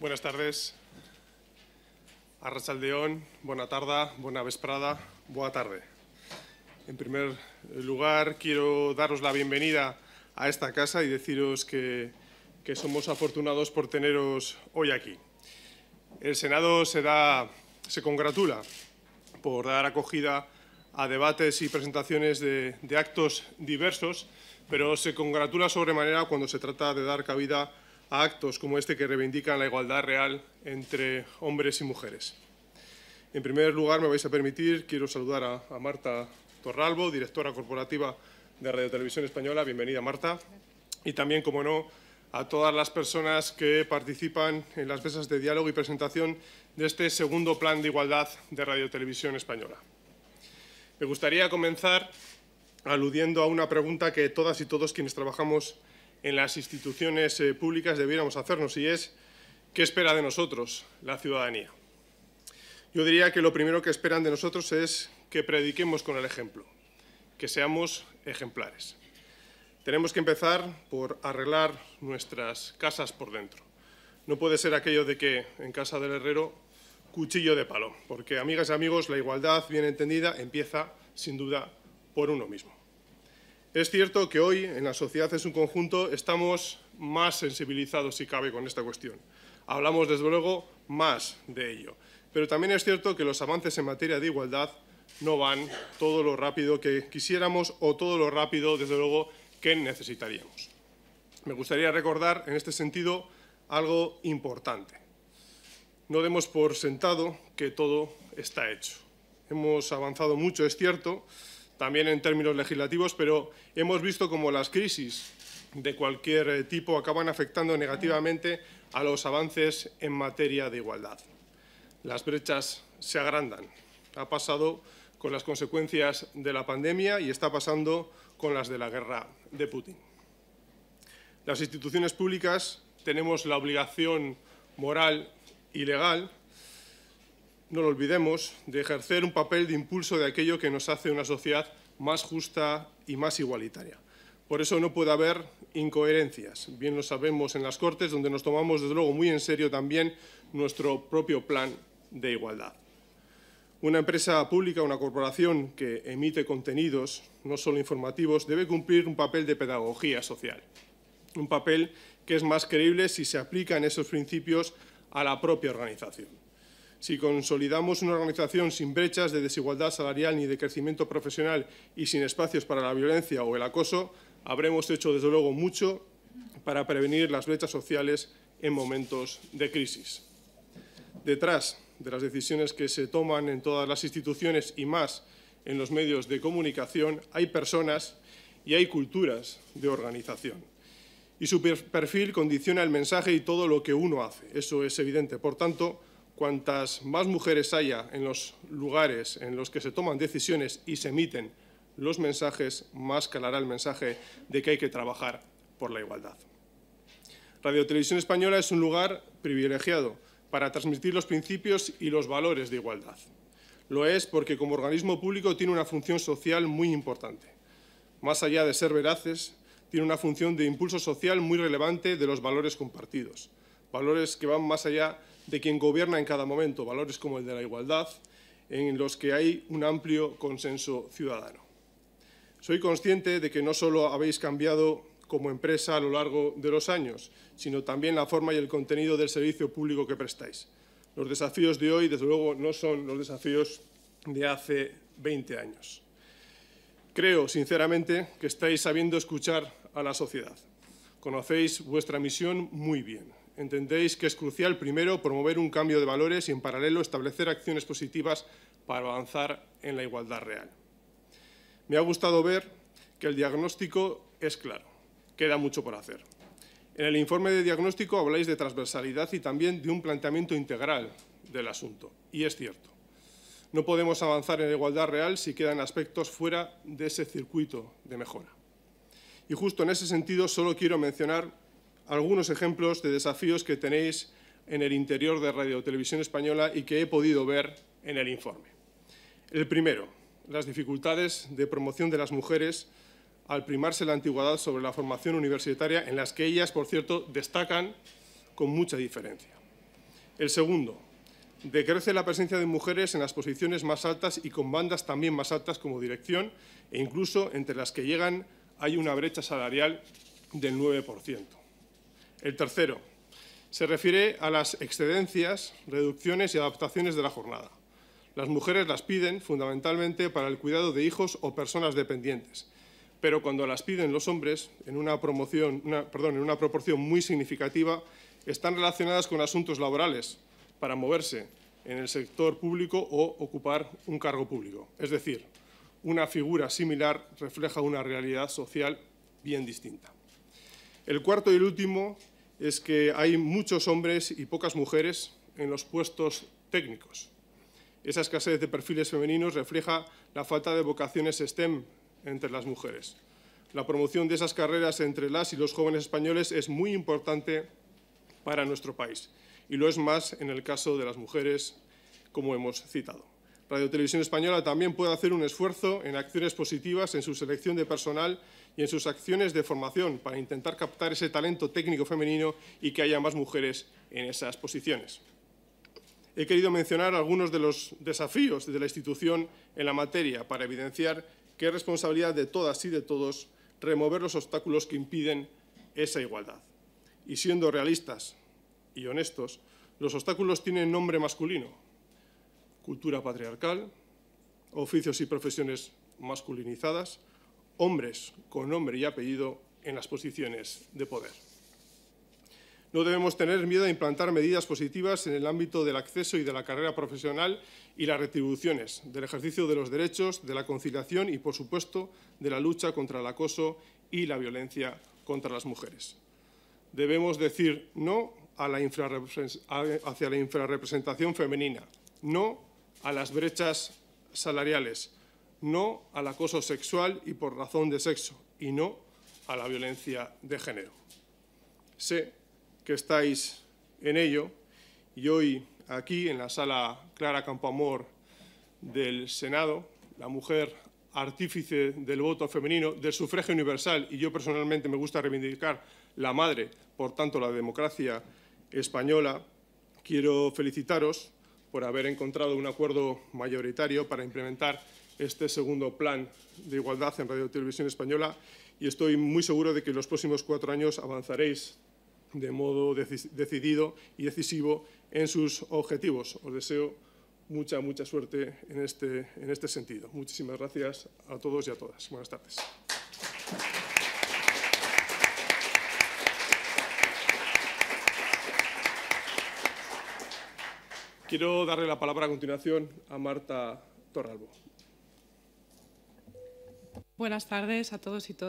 Buenas tardes. Arrachaldeón, buena tarde, buena vesprada, buena tarde. En primer lugar, quiero daros la bienvenida a esta casa y deciros que, somos afortunados por teneros hoy aquí. El Senado se, da, se congratula por dar acogida a debates y presentaciones de, de actos diversos, pero se congratula sobremanera cuando se trata de dar cabida a a actos como este que reivindican la igualdad real entre hombres y mujeres. En primer lugar, me vais a permitir, quiero saludar a, Marta Torralbo, directora corporativa de Radio Española. Bienvenida, Marta. Y también, como no, a todas las personas que participan en las mesas de diálogo y presentación de este segundo plan de igualdad de Radio Española. Me gustaría comenzar aludiendo a una pregunta que todas y todos quienes trabajamos en las instituciones eh, públicas debiéramos hacernos y es ¿qué espera de nosotros la ciudadanía? Yo diría que lo primero que esperan de nosotros es que prediquemos con el ejemplo, que seamos ejemplares. Tenemos que empezar por arreglar nuestras casas por dentro. No puede ser aquello de que en casa del herrero cuchillo de palo, porque amigas y amigos, la igualdad bien entendida empieza sin duda por uno mismo. Es cierto que hoy en la sociedad en su conjunto estamos más sensibilizados, si cabe, con esta cuestión. Hablamos, desde luego, más de ello. Pero también es cierto que los avances en materia de igualdad no van todo lo rápido que quisiéramos o todo lo rápido, desde luego, que necesitaríamos. Me gustaría recordar, en este sentido, algo importante. No demos por sentado que todo está hecho. Hemos avanzado mucho, es cierto, también en términos legislativos, pero hemos visto cómo las crisis de cualquier eh, tipo acaban afectando negativamente a los avances en materia de igualdad. Las brechas se agrandan. Ha pasado con las consecuencias de la pandemia y está pasando con las de la guerra de Putin. Las instituciones públicas tenemos la obligación moral y legal no lo olvidemos, de ejercer un papel de impulso de aquello que nos hace una sociedad más justa y más igualitaria. Por eso no puede haber incoherencias. Bien lo sabemos en las Cortes, donde nos tomamos desde luego muy en serio también nuestro propio plan de igualdad. Una empresa pública, una corporación que emite contenidos, no solo informativos, debe cumplir un papel de pedagogía social. Un papel que es más creíble si se aplican esos principios a la propia organización. Si consolidamos una organización sin brechas de desigualdad salarial ni de crecimiento profesional y sin espacios para la violencia o el acoso, habremos hecho desde luego mucho para prevenir las brechas sociales en momentos de crisis. Detrás de las decisiones que se toman en todas las instituciones y más en los medios de comunicación hay personas y hay culturas de organización. Y su perfil condiciona el mensaje y todo lo que uno hace. Eso es evidente. Por tanto, cuantas más mujeres haya en los lugares en los que se toman decisiones y se emiten los mensajes, más calará el mensaje de que hay que trabajar por la igualdad. Radio Televisión Española es un lugar privilegiado para transmitir los principios y los valores de igualdad. Lo es porque como organismo público tiene una función social muy importante. Más allá de ser veraces, tiene una función de impulso social muy relevante de los valores compartidos, valores que van más allá de de quien gobierna en cada momento, valores como el de la igualdad, en los que hay un amplio consenso ciudadano. Soy consciente de que no solo habéis cambiado como empresa a lo largo de los años, sino también la forma y el contenido del servicio público que prestáis. Los desafíos de hoy, desde luego, no son los desafíos de hace 20 años. Creo, sinceramente, que estáis sabiendo escuchar a la sociedad. Conocéis vuestra misión muy bien entendéis que es crucial, primero, promover un cambio de valores y, en paralelo, establecer acciones positivas para avanzar en la igualdad real. Me ha gustado ver que el diagnóstico es claro, queda mucho por hacer. En el informe de diagnóstico habláis de transversalidad y también de un planteamiento integral del asunto, y es cierto. No podemos avanzar en la igualdad real si quedan aspectos fuera de ese circuito de mejora. Y justo en ese sentido solo quiero mencionar algunos ejemplos de desafíos que tenéis en el interior de Radio Televisión Española y que he podido ver en el informe. El primero, las dificultades de promoción de las mujeres al primarse la antigüedad sobre la formación universitaria, en las que ellas, por cierto, destacan con mucha diferencia. El segundo, decrece la presencia de mujeres en las posiciones más altas y con bandas también más altas como dirección e incluso entre las que llegan hay una brecha salarial del 9%. El tercero se refiere a las excedencias, reducciones y adaptaciones de la jornada. Las mujeres las piden fundamentalmente para el cuidado de hijos o personas dependientes, pero cuando las piden los hombres, en una, promoción, proporción muy significativa, están relacionadas con asuntos laborales para moverse en el sector público o ocupar un cargo público. Es decir, una figura similar refleja una realidad social bien distinta. El cuarto y el último es que hay muchos hombres y pocas mujeres en los puestos técnicos. Esa escasez de perfiles femeninos refleja la falta de vocaciones STEM entre las mujeres. La promoción de esas carreras entre las y los jóvenes españoles es muy importante para nuestro país y lo es más en el caso de las mujeres, como hemos citado. Radio Televisión Española también puede hacer un esfuerzo en acciones positivas en su selección de personal y en sus acciones de formación para intentar captar ese talento técnico femenino y que haya más mujeres en esas posiciones. He querido mencionar algunos de los desafíos de la institución en la materia para evidenciar que es responsabilidad de todas y de todos remover los obstáculos que impiden esa igualdad. Y siendo realistas y honestos, los obstáculos tienen nombre masculino, cultura patriarcal, oficios y profesiones masculinizadas, hombres con nombre y apellido en las posiciones de poder. No debemos tener miedo a implantar medidas positivas en el ámbito del acceso y de la carrera profesional y las retribuciones, del ejercicio de los derechos, de la conciliación y, por supuesto, de la lucha contra el acoso y la violencia contra las mujeres. Debemos decir no a la hacia la infrarrepresentación femenina, no a las brechas salariales, no al acoso sexual y por razón de sexo y no a la violencia de género. Sé que estáis en ello y hoy aquí en la sala Clara Campoamor del Senado, la mujer artífice del voto femenino, del sufragio universal y yo personalmente me gusta reivindicar la madre, por tanto la democracia española, quiero felicitaros por haber encontrado un acuerdo mayoritario para implementar este segundo plan de igualdad en Radio Televisión Española y estoy muy seguro de que en los próximos cuatro años avanzaréis de modo decidido y decisivo en sus objetivos. Os deseo mucha, mucha suerte en este, en este sentido. Muchísimas gracias a todos y a todas. Buenas tardes. Quiero darle la palabra a continuación a Marta Torralbo. Buenas tardes a todos y todas.